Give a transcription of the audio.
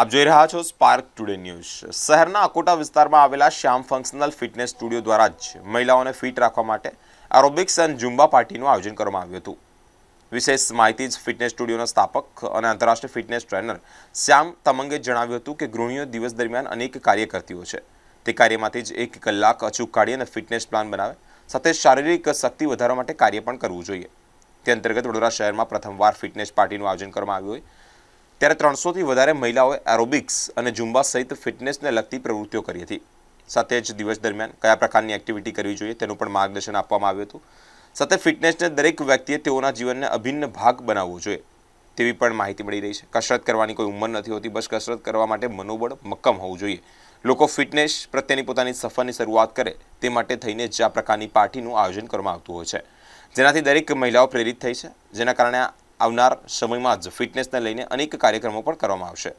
આપ જોઈ રહ્યા છો સ્પાર્ક ટુડે ન્યૂઝ શહેરના અકોટા વિસ્તારમાં આવેલા શ્યામ ફંક્શનલ ફિટનેસ સ્ટુડિયો દ્વારા જ મહિલાઓને ફિટ રાખવા માટે એરોબિક્સ એન્ડ ઝુમ્બા પાર્ટીનું આયોજન કરવામાં આવ્યું હતું વિશેષ માહિતી જ ફિટનેસ સ્ટુડિયોના સ્થાપક અને આંતરરાષ્ટ્રીય ફિટનેસ ટ્રેનર શ્યામ તમંગે જણાવ્યું હતું કે ગૃહિણીઓ દિવસ દરમિયાન અનેક કાર્ય કરતીઓ છે તે કાર્યમાંથી જ એક કલાક અચૂક કાઢી અને ફિટનેસ પ્લાન બનાવે સાથે શારીરિક શક્તિ વધારવા માટે કાર્ય પણ કરવું જોઈએ તે અંતર્ગત વડોદરા શહેરમાં પ્રથમવાર ફિટનેસ પાર્ટીનું આયોજન કરવામાં આવ્યું હોય ત્યારે ત્રણસોથી વધારે મહિલાઓએ એરોબિક્સ અને ઝુંબા સહિત ફિટનેસને લગતી પ્રવૃત્તિઓ કરી હતી સાથે જ દિવસ દરમિયાન કયા પ્રકારની એક્ટિવિટી કરવી જોઈએ તેનું પણ માર્ગદર્શન આપવામાં આવ્યું હતું સાથે ફિટનેસને દરેક વ્યક્તિએ તેઓના જીવનને અભિન્ન ભાગ બનાવવો જોઈએ તેવી પણ માહિતી મળી રહી છે કસરત કરવાની કોઈ ઉંમર નથી હોતી બસ કસરત કરવા માટે મનોબળ મક્કમ હોવું જોઈએ લોકો ફિટનેસ પ્રત્યેની પોતાની સફરની શરૂઆત કરે તે માટે થઈને જ આ પ્રકારની પાર્ટીનું આયોજન કરવામાં આવતું હોય છે જેનાથી દરેક મહિલાઓ પ્રેરિત થઈ છે જેના કારણે આવનાર સમયમાં જ ફિટનેસને લઈને અનેક કાર્યક્રમો પણ કરવામાં આવશે